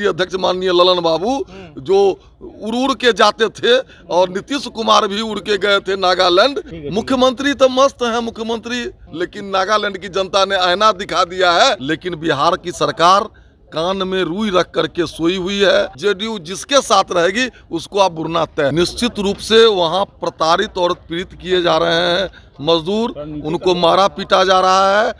राष्ट्रीय अध्यक्ष माननीय ललन बाबू हम्म। जो उड़ उड़ के जाते थे और नीतीश कुमार भी उड़ के गए थे नागालैंड मुख्यमंत्री तो मस्त है मुख्यमंत्री लेकिन नागालैंड की जनता ने आयना दिखा दिया है लेकिन बिहार की सरकार कान में रुई रख करके सोई हुई है जेडीयू जिसके साथ रहेगी उसको आप बुरना तय निश्चित रूप से वहाँ प्रताड़ित और पीड़ित किए जा रहे हैं मजदूर उनको मारा पीटा जा रहा है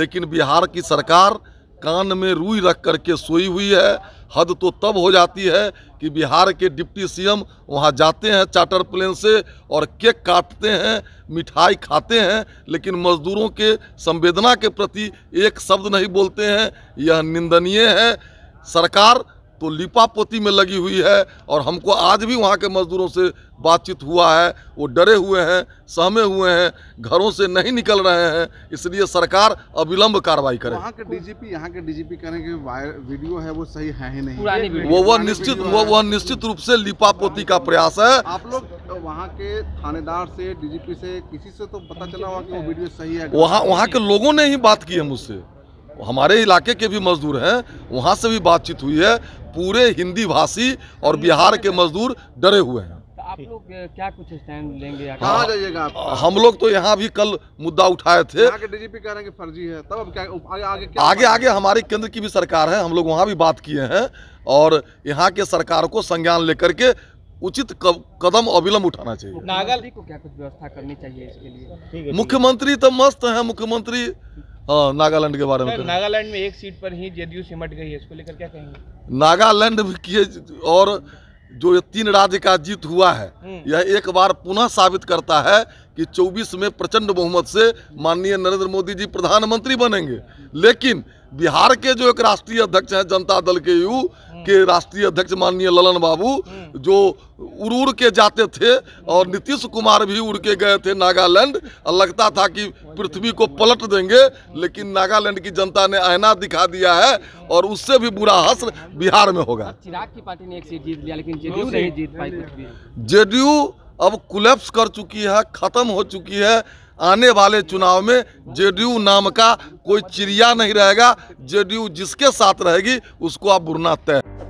लेकिन बिहार की सरकार कान में रुई रख करके सोई हुई है हद तो तब हो जाती है कि बिहार के डिप्टी सीएम वहाँ जाते हैं चार्टर प्लेन से और केक काटते हैं मिठाई खाते हैं लेकिन मजदूरों के संवेदना के प्रति एक शब्द नहीं बोलते हैं यह निंदनीय है सरकार तो लिपापोती में लगी हुई है और हमको आज भी वहाँ के मज़दूरों से बातचीत हुआ है वो डरे हुए हैं सहमे हुए हैं घरों से नहीं निकल रहे हैं इसलिए सरकार अविलंब कार्रवाई करे वहाँ के डीजीपी यहाँ के डीजीपी करें कि वीडियो है वो सही है ही नहीं वो वह निश्चित वो वह निश्चित रूप से लिपापोती का प्रयास है आप लोग वहाँ के थानेदार से डीजीपी से किसी से तो पता चला हुआ की वो वीडियो सही है वहाँ वहाँ के लोगों ने ही बात की है मुझसे हमारे इलाके के भी मजदूर हैं वहाँ से भी बातचीत हुई है पूरे हिंदी भाषी और बिहार के मजदूर डरे हुए हैं तो आप लोग क्या कुछ स्टैंड लेंगे कहाँ जाइएगा हम लोग तो यहाँ भी कल मुद्दा उठाए थे डीजीपी कह रहे हैं कि फर्जी है तब क्या आगे आगे क्या आगे, आगे हमारे केंद्र की भी सरकार है हम लोग वहाँ भी बात किए हैं और यहाँ के सरकार को संज्ञान लेकर के उचित कदम अविलंब उठाना चाहिए नागल को क्या कुछ व्यवस्था करनी चाहिए इसके लिए मुख्यमंत्री तो मस्त है मुख्यमंत्री हाँ नागालैंड के बारे में नागालैंड में एक सीट पर ही जेडीयू सिमट गई है इसको लेकर क्या कहेंगे नागालैंड के और जो तीन राज्य का जीत हुआ है हम्म। यह एक बार पुनः साबित करता है कि 24 में प्रचंड बहुमत से माननीय नरेंद्र मोदी जी प्रधानमंत्री बनेंगे लेकिन बिहार के जो एक राष्ट्रीय अध्यक्ष हैं जनता दल के यू के राष्ट्रीय अध्यक्ष माननीय ललन बाबू जो उड़ के जाते थे और नीतीश कुमार भी उड़ के गए थे नागालैंड और लगता था कि पृथ्वी को पलट देंगे लेकिन नागालैंड की जनता ने आयना दिखा दिया है और उससे भी बुरा हसर बिहार में होगा चिराग की पार्टी ने एक सीट जीत लिया लेकिन जेडीयू नहीं जीत पाई जेडीयू अब कुलप्स कर चुकी है ख़त्म हो चुकी है आने वाले चुनाव में जेडीयू नाम का कोई चिड़िया नहीं रहेगा जेडीयू जिसके साथ रहेगी उसको आप बुरना तय